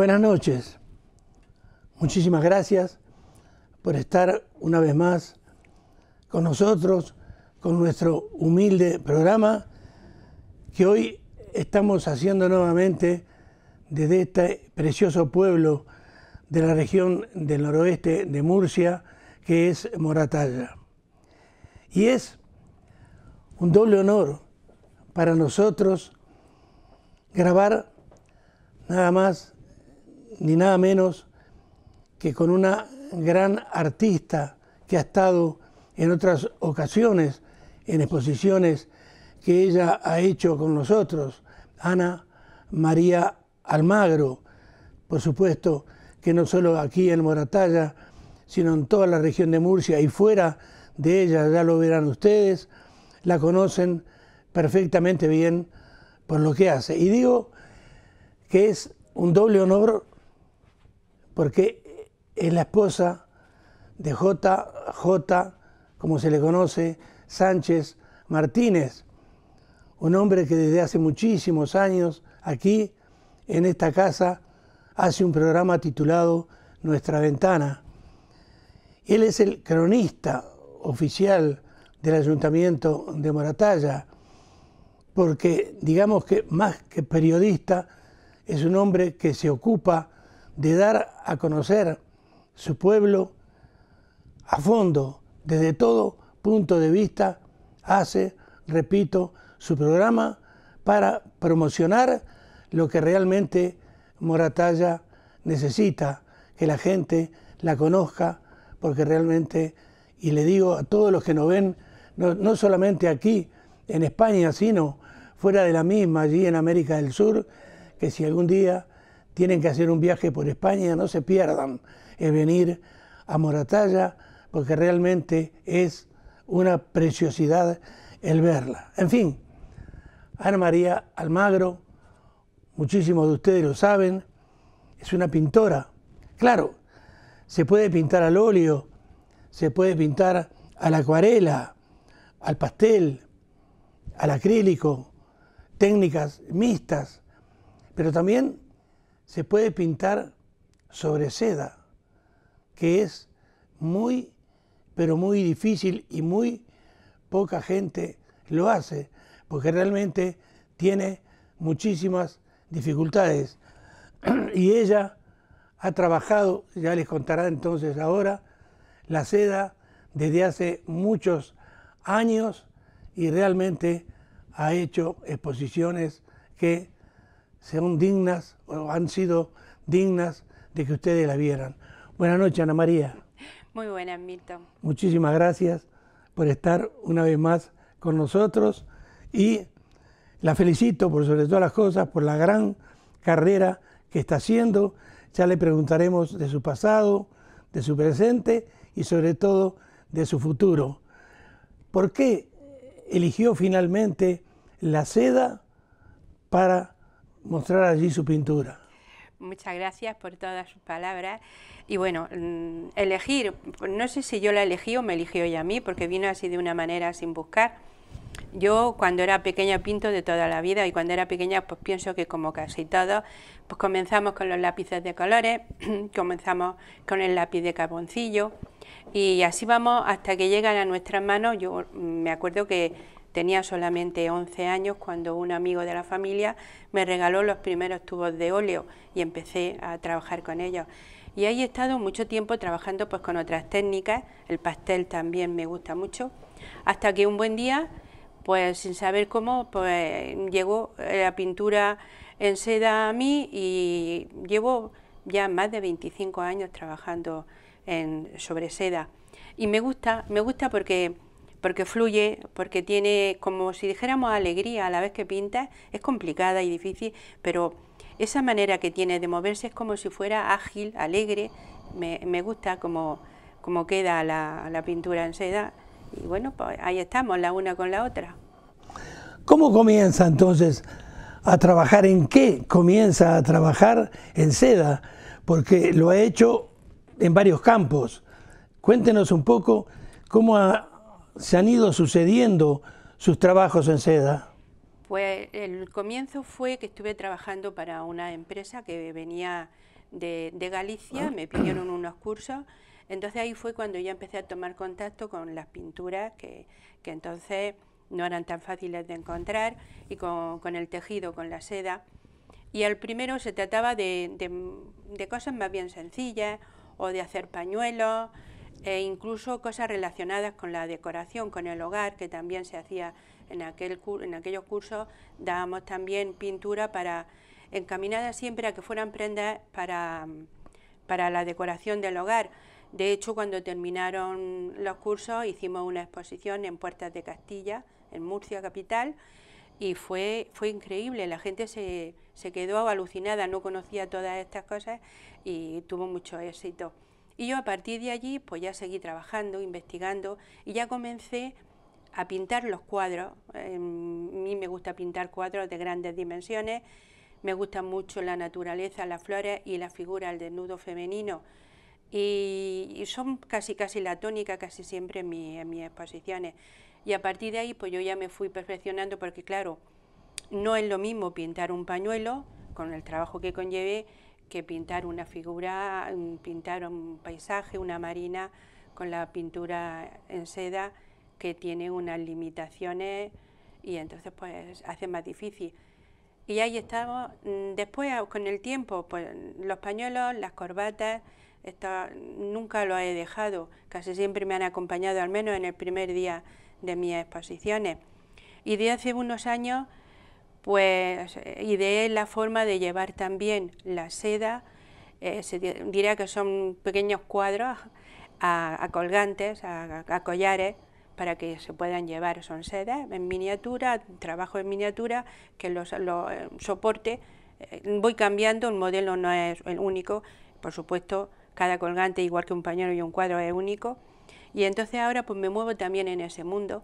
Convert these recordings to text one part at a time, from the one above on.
Buenas noches. Muchísimas gracias por estar una vez más con nosotros, con nuestro humilde programa que hoy estamos haciendo nuevamente desde este precioso pueblo de la región del noroeste de Murcia, que es Moratalla. Y es un doble honor para nosotros grabar nada más ni nada menos que con una gran artista que ha estado en otras ocasiones en exposiciones que ella ha hecho con nosotros, Ana María Almagro, por supuesto que no solo aquí en Moratalla, sino en toda la región de Murcia y fuera de ella, ya lo verán ustedes, la conocen perfectamente bien por lo que hace. Y digo que es un doble honor porque es la esposa de JJ, como se le conoce, Sánchez Martínez, un hombre que desde hace muchísimos años aquí, en esta casa, hace un programa titulado Nuestra Ventana. Él es el cronista oficial del Ayuntamiento de Moratalla, porque digamos que más que periodista, es un hombre que se ocupa de dar a conocer su pueblo a fondo, desde todo punto de vista, hace, repito, su programa para promocionar lo que realmente Moratalla necesita, que la gente la conozca, porque realmente, y le digo a todos los que nos ven, no, no solamente aquí en España, sino fuera de la misma, allí en América del Sur, que si algún día tienen que hacer un viaje por España, no se pierdan, ...en venir a Moratalla, porque realmente es una preciosidad el verla. En fin, Ana María Almagro, muchísimos de ustedes lo saben, es una pintora. Claro, se puede pintar al óleo, se puede pintar a la acuarela, al pastel, al acrílico, técnicas mixtas, pero también se puede pintar sobre seda, que es muy, pero muy difícil y muy poca gente lo hace, porque realmente tiene muchísimas dificultades. y ella ha trabajado, ya les contará entonces ahora, la seda desde hace muchos años y realmente ha hecho exposiciones que sean dignas o han sido dignas de que ustedes la vieran. Buenas noches, Ana María. Muy buenas, Milton. Muchísimas gracias por estar una vez más con nosotros y la felicito por sobre todas las cosas, por la gran carrera que está haciendo. Ya le preguntaremos de su pasado, de su presente y sobre todo de su futuro. ¿Por qué eligió finalmente la seda para mostrar allí su pintura. Muchas gracias por todas sus palabras. Y bueno, mm, elegir, no sé si yo la elegí o me eligió ella a mí, porque vino así de una manera sin buscar. Yo cuando era pequeña pinto de toda la vida y cuando era pequeña pues pienso que como casi todos, pues comenzamos con los lápices de colores, comenzamos con el lápiz de carboncillo y así vamos hasta que llegan a nuestras manos. Yo mm, me acuerdo que Tenía solamente 11 años cuando un amigo de la familia me regaló los primeros tubos de óleo y empecé a trabajar con ellos. Y ahí he estado mucho tiempo trabajando pues con otras técnicas, el pastel también me gusta mucho, hasta que un buen día, pues sin saber cómo, pues llegó eh, la pintura en seda a mí y llevo ya más de 25 años trabajando en, sobre seda. Y me gusta, me gusta porque porque fluye, porque tiene, como si dijéramos, alegría a la vez que pinta es complicada y difícil, pero esa manera que tiene de moverse es como si fuera ágil, alegre, me, gusta como, queda la, la pintura en seda, y bueno, pues ahí estamos, la una con la otra. ¿Cómo comienza entonces a trabajar? ¿En qué comienza a trabajar en seda? Porque lo ha hecho en varios campos. Cuéntenos un poco cómo ha se han ido sucediendo sus trabajos en seda? Pues el comienzo fue que estuve trabajando para una empresa que venía de, Galicia, me pidieron unos cursos, entonces ahí fue cuando ya empecé a tomar contacto con las pinturas que, entonces no eran tan fáciles de encontrar y con, el tejido, con la seda. Y al primero se trataba de cosas más bien sencillas o de hacer pañuelos, e incluso cosas relacionadas con la decoración, con el hogar, que también se hacía en, aquel, en aquellos cursos, dábamos también pintura para encaminada siempre a que fueran prendas para, para la decoración del hogar. De hecho, cuando terminaron los cursos hicimos una exposición en Puertas de Castilla, en Murcia capital, y fue, fue increíble, la gente se, se quedó alucinada, no conocía todas estas cosas y tuvo mucho éxito. Y yo a partir de allí, pues ya seguí trabajando, investigando y ya comencé a pintar los cuadros. Em, a mí me gusta pintar cuadros de grandes dimensiones, me gusta mucho la naturaleza, las flores y la figura, el desnudo femenino. Y, son casi casi la tónica casi siempre en, mis exposiciones. Y a partir de ahí, pues yo ya me fui perfeccionando porque claro, no es lo mismo pintar un pañuelo con el trabajo que conllevé, que pintar una figura, pintar un paisaje, una marina con la pintura en seda que tiene unas limitaciones y entonces pues hace más difícil. Y ahí estamos. Mm, después con el tiempo, pues los pañuelos, las corbatas, nunca lo he dejado, casi siempre me han acompañado, al menos en el primer día de mis exposiciones. Y de hace unos años pues ideé eh, la forma de llevar también la seda, eh, se diría que son pequeños cuadros a, colgantes, a, collares, para que se puedan llevar, son sedas en miniatura, trabajo en miniatura, que los, eh, soporte, voy cambiando, el modelo no es el único, por supuesto, cada colgante, igual que un pañuelo y un cuadro, es único, y entonces ahora pues me muevo también en ese mundo,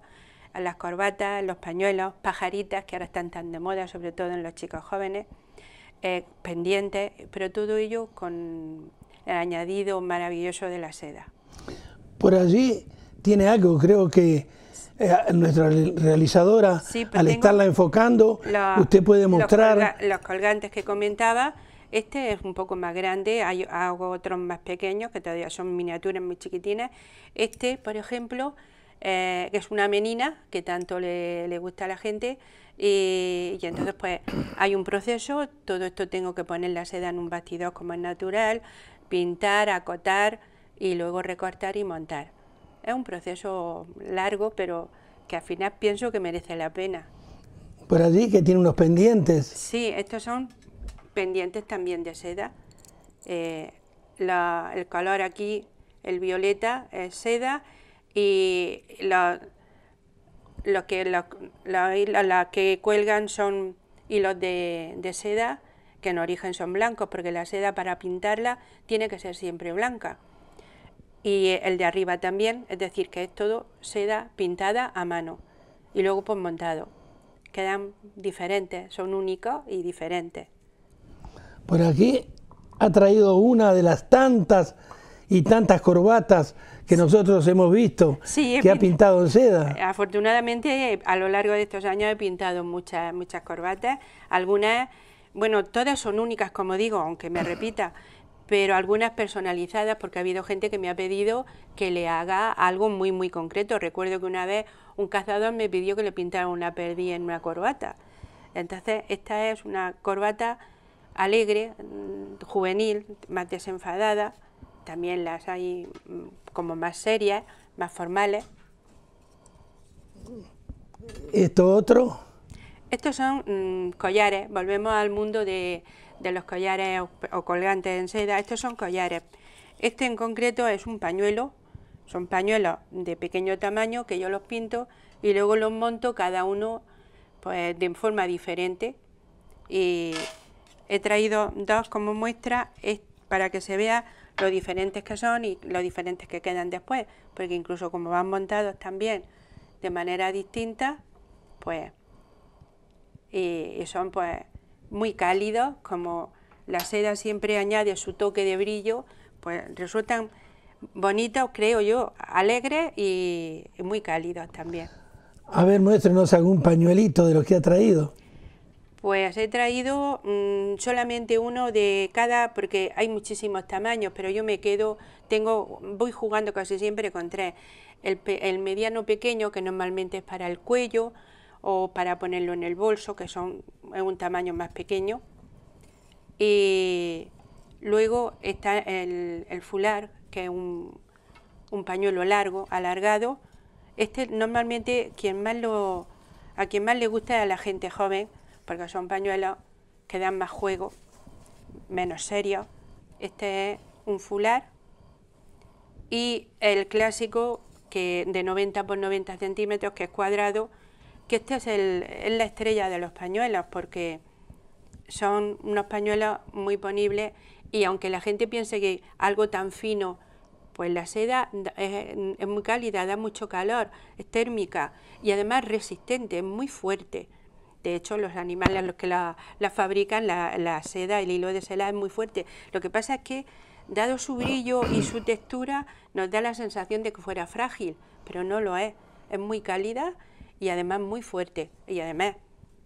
las corbatas, los pañuelos, pajaritas que ahora están tan de moda, sobre todo en los chicos jóvenes, eh, pendientes, pero todo ello con el añadido maravilloso de la seda. Por allí tiene algo, creo que eh, nuestra realizadora, al estarla enfocando, usted puede mostrar... Los, colgantes que comentaba, este es un poco más grande, hay, hago otros más pequeños que todavía son miniaturas muy chiquitinas. Este, por ejemplo, eh, que es una menina que tanto le, gusta a la gente. Y, entonces pues hay un proceso, todo esto tengo que poner la seda en un bastidor como es natural, pintar, acotar y luego recortar y montar. Es un proceso largo, pero que al final pienso que merece la pena. Por allí que tiene unos pendientes. Sí, estos son pendientes también de seda. Eh, el color aquí, el violeta, es seda y las que, que cuelgan son hilos de, de, seda que en origen son blancos porque la seda para pintarla tiene que ser siempre blanca y eh, el de arriba también, es decir que es todo seda pintada a mano y luego pues montado quedan diferentes, son únicos y diferentes por aquí ha traído una de las tantas y tantas corbatas que nosotros hemos visto, que ha pintado en seda. Afortunadamente, a lo largo de estos años he pintado muchas, muchas corbatas, algunas, bueno, todas son únicas, como digo, aunque me repita, pero algunas personalizadas, porque ha habido gente que me ha pedido que le haga algo muy, muy concreto. Recuerdo que una vez un cazador me pidió que le pintara una perdí en una corbata. Entonces, esta es una corbata alegre, mm, juvenil, más desenfadada, también las hay mm, como más serias, más formales. ¿Esto otro? Estos son mm, collares, volvemos al mundo de, los collares o, colgantes en seda, estos son collares. Este en concreto es un pañuelo, son pañuelos de pequeño tamaño que yo los pinto y luego los monto cada uno pues, de forma diferente. Y he traído dos como muestra para que se vea lo diferentes que son y lo diferentes que quedan después, porque incluso como van montados también de manera distinta, pues, y, son pues muy cálidos, como la seda siempre añade su toque de brillo, pues resultan bonitos, creo yo, alegres y, y muy cálidos también. A ver, muéstrenos algún pañuelito de los que ha traído. Pues he traído mm, solamente uno de cada, porque hay muchísimos tamaños, pero yo me quedo, tengo, voy jugando casi siempre con tres. El, mediano pequeño, que normalmente es para el cuello o para ponerlo en el bolso, que son es un tamaño más pequeño. Y luego está el, fular, que es un, pañuelo largo, alargado. Este normalmente quien más a quien más le gusta es a la gente joven, porque son pañuelos que dan más juego, menos serio. Este es un fular y el clásico que de 90 por 90 centímetros que es cuadrado, que este es, la estrella de los pañuelos porque son unos pañuelos muy ponibles y aunque la gente piense que algo tan fino, pues la seda es, es muy cálida, da mucho calor, es térmica y además resistente, es muy fuerte. De hecho, los animales los que la, fabrican, la, seda, el hilo de seda es muy fuerte. Lo que pasa es que, dado su brillo y su textura, nos da la sensación de que fuera frágil, pero no lo es. Es muy cálida y además muy fuerte. Y además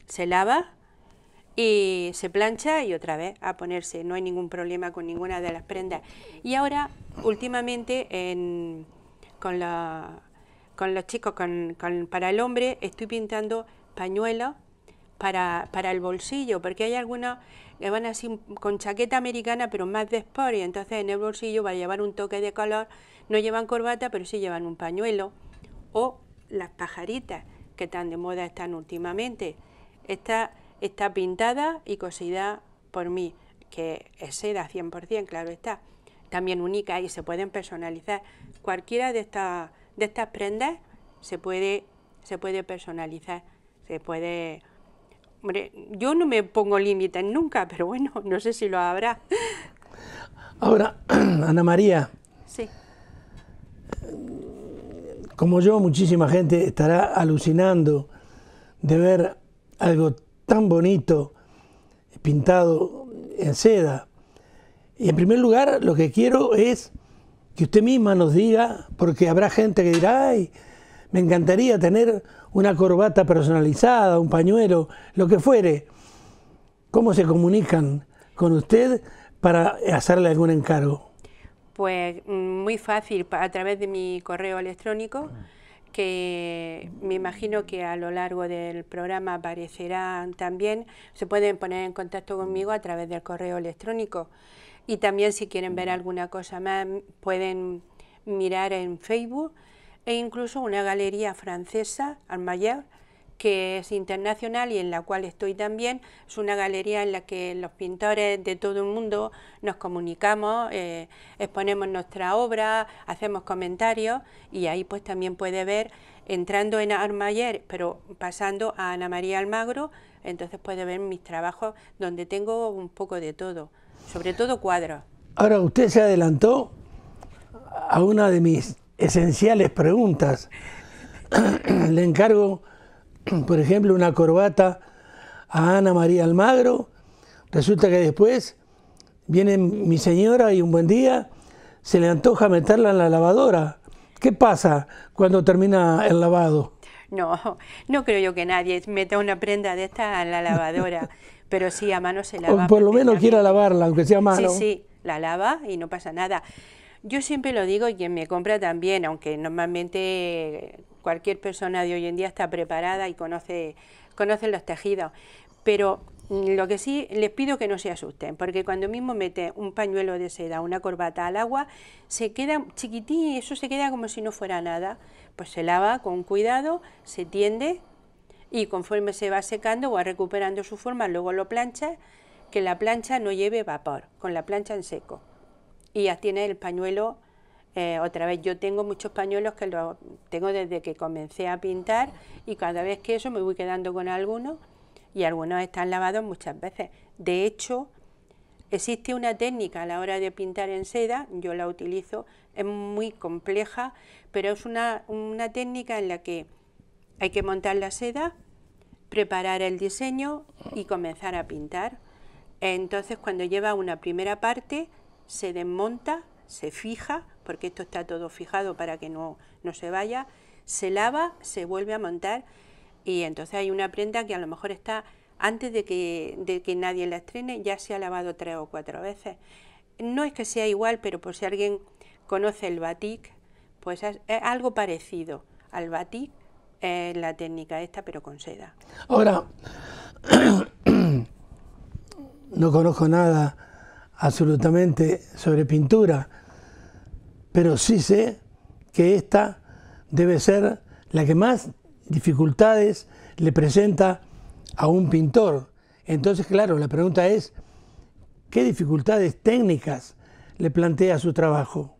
se lava y se plancha y otra vez a ponerse. No hay ningún problema con ninguna de las prendas. Y ahora, últimamente, con, los chicos, para el hombre, estoy pintando pañuelos para, el bolsillo, porque hay algunos que van así con chaqueta americana, pero más de sport, y entonces en el bolsillo va a llevar un toque de color, no llevan corbata, pero sí llevan un pañuelo, o las pajaritas, que tan de moda están últimamente. Esta está pintada y cosida por mí, que es seda 100%, claro está, también única y se pueden personalizar. Cualquiera de estas, de estas prendas se puede, se puede personalizar, se puede Hombre, yo no me pongo límites nunca, pero bueno, no sé si lo habrá. Ahora, Ana María. Sí. Como yo, muchísima gente estará alucinando de ver algo tan bonito pintado en seda. Y en primer lugar, lo que quiero es que usted misma nos diga, porque habrá gente que dirá, ay, me encantaría tener una corbata personalizada, un pañuelo, lo que fuere. ¿Cómo se comunican con usted para hacerle algún encargo? Pues mm, muy fácil, a través de mi correo electrónico, que me imagino que a lo largo del programa aparecerán también, se pueden poner en contacto conmigo a través del correo electrónico. Y también si quieren ver alguna cosa más, pueden mirar en Facebook e incluso una galería francesa, ...Armayer... que es internacional y en la cual estoy también. Es una galería en la que los pintores de todo el mundo nos comunicamos, eh, exponemos nuestra obra, hacemos comentarios y ahí pues también puede ver, entrando en Armayer, pero pasando a Ana María Almagro, entonces puede ver mis trabajos donde tengo un poco de todo, sobre todo cuadros. Ahora usted se adelantó a una de mis esenciales preguntas. Le encargo, por ejemplo, una corbata a Ana María Almagro. Resulta que después viene mi señora y un buen día se le antoja meterla en la lavadora. ¿Qué pasa cuando termina el lavado? No, no creo yo que nadie meta una prenda de esta en la lavadora, pero sí a mano se lava. por lo menos quiera lavarla, aunque sea a mano. Sí, sí, la lava y no pasa nada. Yo siempre lo digo y quien me compra también, aunque normalmente eh, cualquier persona de hoy en día está preparada y conoce, conoce los tejidos, pero mm, lo que sí les pido que no se asusten, porque cuando mismo mete un pañuelo de seda, una corbata al agua, se queda chiquitín, y eso se queda como si no fuera nada. Pues se lava con cuidado, se tiende y conforme se va secando o va recuperando su forma, luego lo plancha, que la plancha no lleve vapor, con la plancha en seco y ya tiene el pañuelo eh, otra vez. Yo tengo muchos pañuelos que los tengo desde que comencé a pintar y cada vez que eso me voy quedando con algunos y algunos están lavados muchas veces. De hecho, existe una técnica a la hora de pintar en seda, yo la utilizo, es muy compleja, pero es una, una técnica en la que hay que montar la seda, preparar el diseño y comenzar a pintar. Entonces, cuando lleva una primera parte, se desmonta, se fija, porque esto está todo fijado para que no, se vaya, se lava, se vuelve a montar y entonces hay una prenda que a lo mejor está antes de que, nadie la estrene, ya se ha lavado tres o cuatro veces. No es que sea igual, pero por si alguien conoce el batik, pues es, algo parecido al batik, la técnica esta, pero con seda. Ahora, no conozco nada absolutamente sobre pintura, pero sí sé que esta debe ser la que más dificultades le presenta a un pintor. Entonces, claro, la pregunta es, ¿qué dificultades técnicas le plantea su trabajo?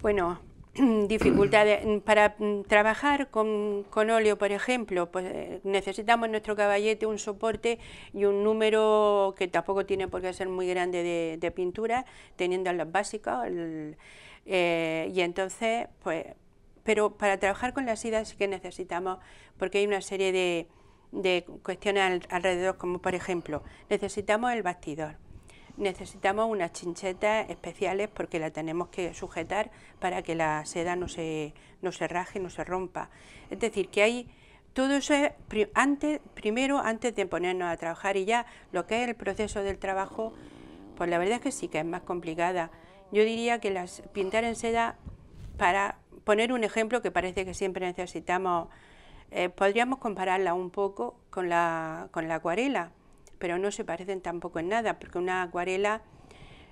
Bueno, dificultades mm, para mm, trabajar con, óleo, por ejemplo, pues eh, necesitamos nuestro caballete un soporte y un número que tampoco tiene por qué ser muy grande de, pintura, teniendo las básicas. Eh, y entonces, pues, pero para trabajar con las idas sí que necesitamos, porque hay una serie de, de cuestiones alrededor, como por ejemplo, necesitamos el bastidor necesitamos unas chinchetas especiales porque la tenemos que sujetar para que la seda no se, no se raje, no se rompa. Es decir, que hay todo eso antes, primero antes de ponernos a trabajar y ya lo que es el proceso del trabajo, pues la verdad es que sí que es más complicada. Yo diría que las pintar en seda, para poner un ejemplo que parece que siempre necesitamos, eh, podríamos compararla un poco con la, con la acuarela pero no se parecen tampoco en nada, porque una acuarela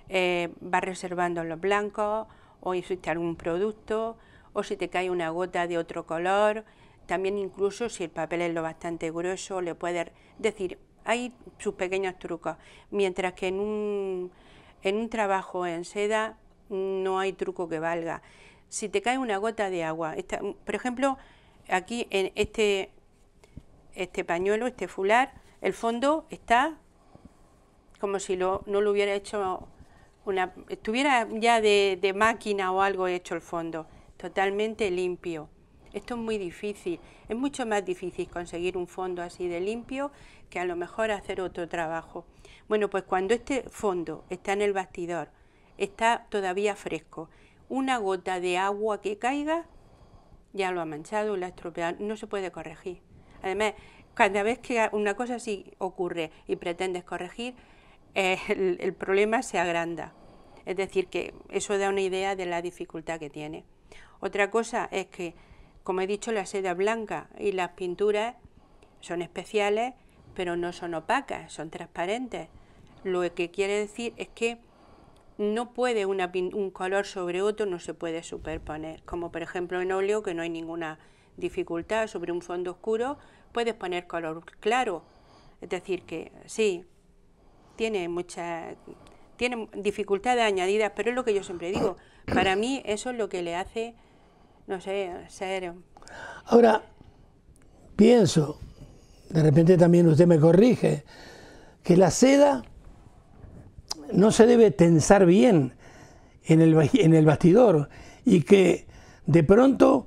eh, va reservando los blancos, o existe algún producto, o si te cae una gota de otro color, también incluso si el papel es lo bastante grueso, le puede decir, hay sus pequeños trucos, mientras que en un, en un trabajo en seda no hay truco que valga. Si te cae una gota de agua, por ejemplo, aquí en este, este pañuelo, este fular, el fondo está como si no lo hubiera hecho una, estuviera ya de, de, máquina o algo hecho el fondo, totalmente limpio. Esto es muy difícil, es mucho más difícil conseguir un fondo así de limpio que a lo mejor hacer otro trabajo. Bueno, pues cuando este fondo está en el bastidor, está todavía fresco, una gota de agua que caiga ya lo ha manchado, lo ha estropeado, no se puede corregir. Además, cada vez que una cosa así ocurre y pretendes corregir, eh, el, problema se agranda. Es decir, que eso da una idea de la dificultad que tiene. Otra cosa es que, como he dicho, la seda blanca y las pinturas son especiales, pero no son opacas, son transparentes. Lo que quiere decir es que no puede un color sobre otro, no se puede superponer. Como por ejemplo en óleo, que no hay ninguna dificultad sobre un fondo oscuro, puedes poner color claro. Es decir, que sí, tiene mucha tiene dificultades añadidas, pero es lo que yo siempre digo. Para mí eso es lo que le hace, no sé, ser... Em, Ahora, pienso, de repente también usted me corrige, que la seda no se debe tensar bien en el, en el bastidor y que de pronto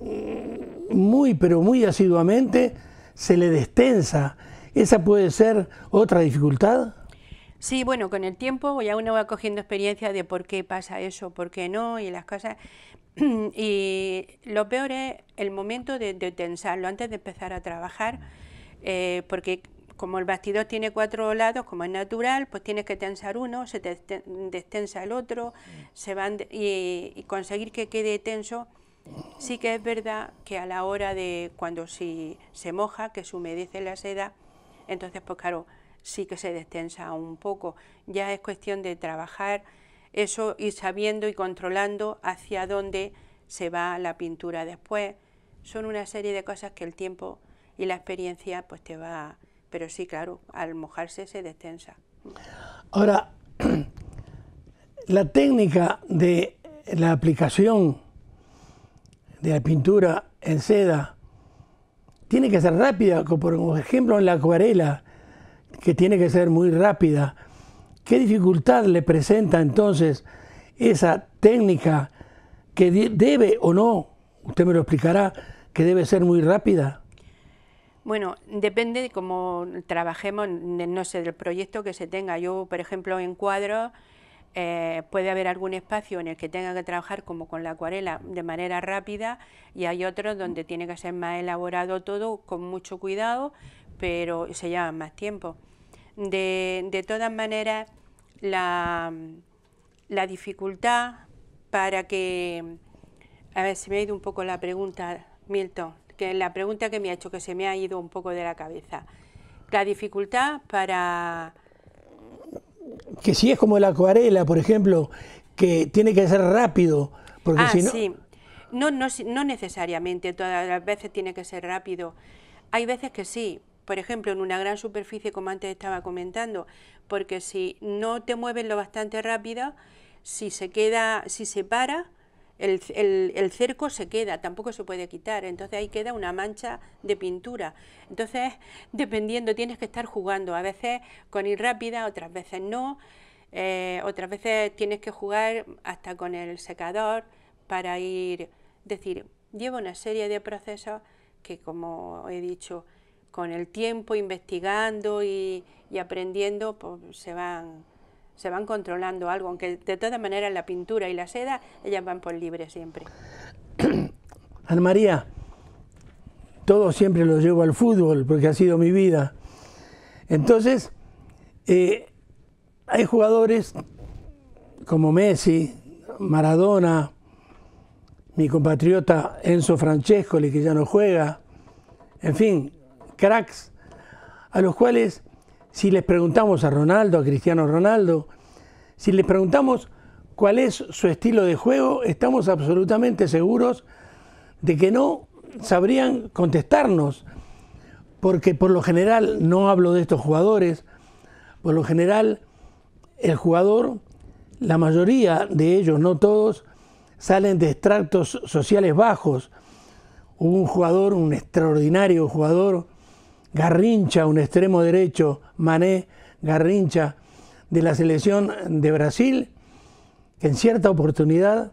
mm, muy, pero muy asiduamente, se le destensa. ¿Esa puede ser otra dificultad? Sí, bueno, con el tiempo ya uno va cogiendo experiencia de por qué pasa eso, por qué no, y las cosas. Y lo peor es el momento de, tensarlo antes de empezar a trabajar, eh, porque como el bastidor tiene cuatro lados, como es natural, pues tienes que tensar uno, se te destensa el otro, se van y, y, conseguir que quede tenso Sí que es verdad que a la hora de cuando si se moja, que se humedece la seda, entonces pues claro, sí que se destensa un poco. Ya es cuestión de trabajar eso, y sabiendo y controlando hacia dónde se va la pintura después. Son una serie de cosas que el tiempo y la experiencia pues te va, pero sí, claro, al mojarse se destensa. Ahora, la técnica de la aplicación de la pintura en seda tiene que ser rápida, como por ejemplo en la acuarela, que tiene que ser muy rápida. ¿Qué dificultad le presenta entonces esa técnica que debe o no, usted me lo explicará, que debe ser muy rápida? Bueno, depende de cómo trabajemos, no sé, del proyecto que se tenga. Yo, por ejemplo, en cuadro eh, puede haber algún espacio en el que tenga que trabajar como con la acuarela de manera rápida y hay otros donde tiene que ser más elaborado todo con mucho cuidado, pero se lleva más tiempo. De, todas maneras, la, la, dificultad para que... A ver, se me ha ido un poco la pregunta, Milton, que la pregunta que me ha hecho, que se me ha ido un poco de la cabeza. La dificultad para que si es como la acuarela, por ejemplo, que tiene que ser rápido, porque ah, si no... Sí. No, no, no necesariamente, todas las veces tiene que ser rápido. Hay veces que sí, por ejemplo, en una gran superficie, como antes estaba comentando, porque si no te mueves lo bastante rápido, si se queda, si se para, el, cerco se queda, tampoco se puede quitar, entonces ahí queda una mancha de pintura. Entonces, dependiendo, tienes que estar jugando, a veces con ir rápida, otras veces no, eh, otras veces tienes que jugar hasta con el secador para ir, decir, lleva una serie de procesos que, como he dicho, con el tiempo, investigando y, y aprendiendo, pues se van se van controlando algo, aunque de todas maneras la pintura y la seda, ellas van por libre siempre. Ana María, todo siempre lo llevo al fútbol porque ha sido mi vida. Entonces, eh, hay jugadores como Messi, Maradona, mi compatriota Enzo Francescoli, que ya no juega, en fin, cracks, a los cuales si les preguntamos a Ronaldo, a Cristiano Ronaldo, si les preguntamos cuál es su estilo de juego, estamos absolutamente seguros de que no sabrían contestarnos, porque por lo general, no hablo de estos jugadores, por lo general el jugador, la mayoría de ellos, no todos, salen de extractos sociales bajos. un jugador, un extraordinario jugador, Garrincha, un extremo derecho, Mané Garrincha de la selección de Brasil, que en cierta oportunidad,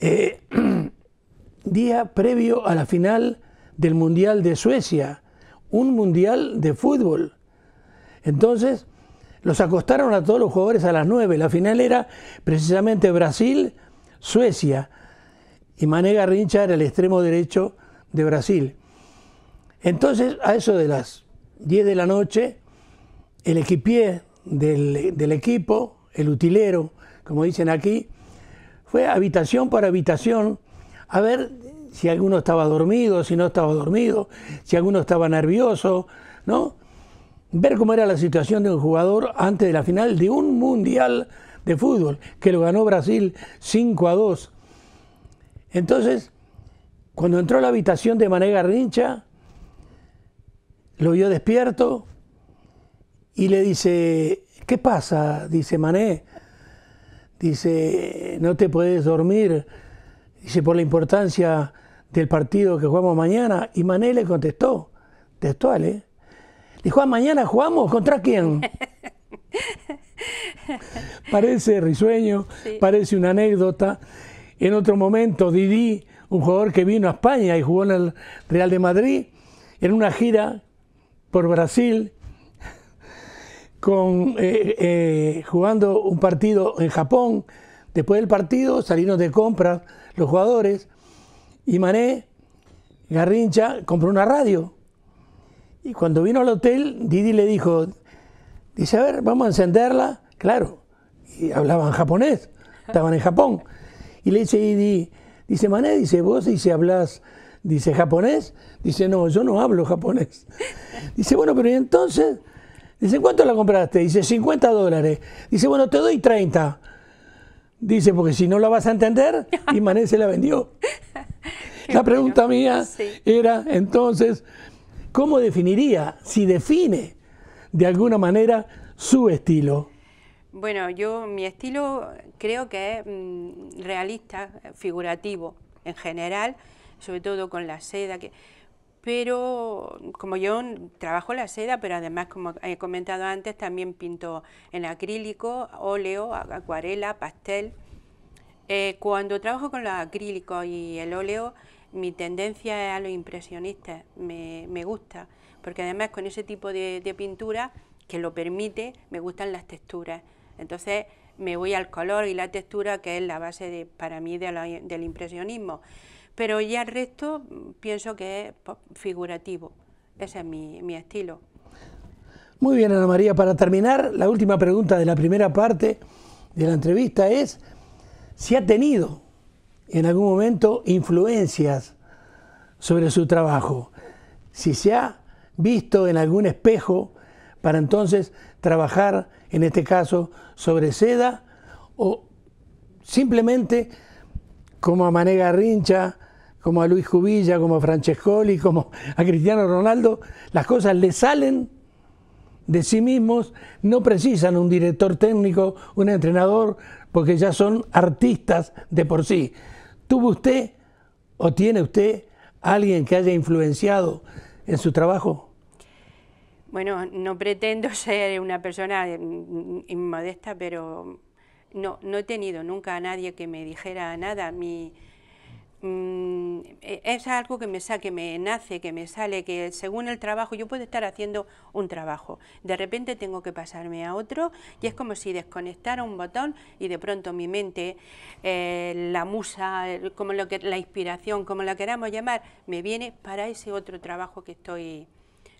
eh, día previo a la final del Mundial de Suecia, un Mundial de fútbol. Entonces, los acostaron a todos los jugadores a las 9. La final era precisamente Brasil-Suecia. Y Mané Garrincha era el extremo derecho de Brasil. Entonces, a eso de las 10 de la noche, el equipier del, equipo, el utilero, como dicen aquí, fue habitación por habitación a ver si alguno estaba dormido, si no estaba dormido, si alguno estaba nervioso, ¿no? Ver cómo era la situación de un jugador antes de la final de un mundial de fútbol, que lo ganó Brasil 5 a 2. Entonces, cuando entró a la habitación de Mané rincha, lo vio despierto y le dice, ¿qué pasa? Dice Mané, dice, no te puedes dormir, dice, por la importancia del partido que jugamos mañana. Y Mané le contestó, textual, ¿eh? Dijo, ah, mañana jugamos contra quién. parece risueño, parece una anécdota. En otro momento, Didi, un jugador que vino a España y jugó en el Real de Madrid, en una gira por Brasil, con, eh, eh, jugando un partido en Japón. Después del partido salimos de compras los jugadores y Mané, Garrincha, compró una radio. Y cuando vino al hotel, Didi le dijo, dice, a ver, vamos a encenderla. Claro, y hablaban japonés, estaban en Japón. Y le dice Didi, dice Mané, dice, vos, dice, hablas Dice, ¿japonés? Dice, no, yo no hablo japonés. Dice, bueno, pero ¿y entonces? Dice, ¿cuánto la compraste? Dice, 50 dólares. Dice, bueno, te doy 30. Dice, porque si no la vas a entender, y Mané se la vendió. la pregunta mía era, entonces, ¿cómo definiría, si define de alguna manera su estilo? Bueno, yo mi estilo creo que es mm, realista, figurativo en general, sobre todo con la seda. Que, pero como yo trabajo la seda, pero además, como he comentado antes, también pinto en acrílico, óleo, acuarela, pastel. Eh, cuando trabajo con los acrílicos y el óleo, mi tendencia es a los impresionistas, me, gusta, porque además con ese tipo de, pintura que lo permite, me gustan las texturas. Entonces me voy al color y la textura que es la base para mí del impresionismo. Pero ya el resto pienso que es figurativo. Ese es mi, estilo. Muy bien, Ana María. Para terminar, la última pregunta de la primera parte de la entrevista es si ha tenido en algún momento influencias sobre su trabajo, si se ha visto en algún espejo para entonces trabajar, en este caso, sobre seda o simplemente como a Manega Rincha como a Luis Cubilla, como a Francescoli, como a Cristiano Ronaldo, las cosas le salen de sí mismos, no precisan un director técnico, un entrenador, porque ya son artistas de por sí. ¿Tuvo usted o tiene usted alguien que haya influenciado en su trabajo? Bueno, no pretendo ser una persona inmodesta, pero no, no he tenido nunca a nadie que me dijera nada. Mi, Mm, e, es algo que me, que me nace, que me sale, que según el trabajo, yo puedo estar haciendo un trabajo, de repente tengo que pasarme a otro y es como si desconectara un botón y de pronto mi mente, eh, la musa, como lo que, la inspiración, como la queramos llamar, me viene para ese otro trabajo que estoy,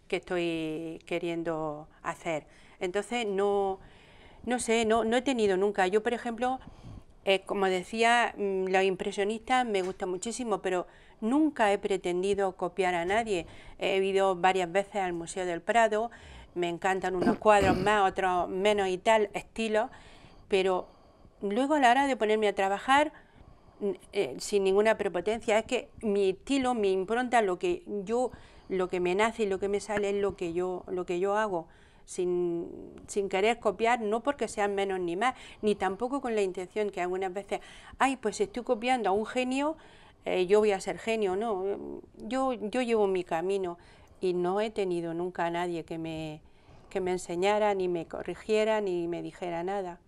que estoy queriendo hacer. Entonces, no, no sé, no, no he tenido nunca, yo por ejemplo, eh, como decía, mm, los impresionistas me gusta muchísimo, pero nunca he pretendido copiar a nadie. He ido varias veces al Museo del Prado, me encantan unos cuadros más, otros menos y tal, estilo, pero luego a la hora de ponerme a trabajar, mm, eh, sin ninguna prepotencia, es que mi estilo, mi impronta, lo que yo, lo que me nace y lo que me sale es lo que yo, lo que yo hago sin, sin querer copiar, no porque sean menos ni más, ni tampoco con la intención que algunas veces, ay, pues estoy copiando a un genio, eh, yo voy a ser genio, no, yo, yo llevo mi camino y no he tenido nunca a nadie que me, que me enseñara, ni me corrigiera, ni me dijera nada.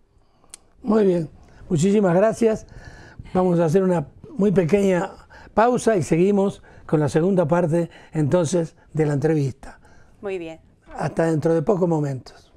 Muy bien, muchísimas gracias. Vamos a hacer una muy pequeña pausa y seguimos con la segunda parte entonces de la entrevista. Muy bien. Hasta dentro de pocos momentos.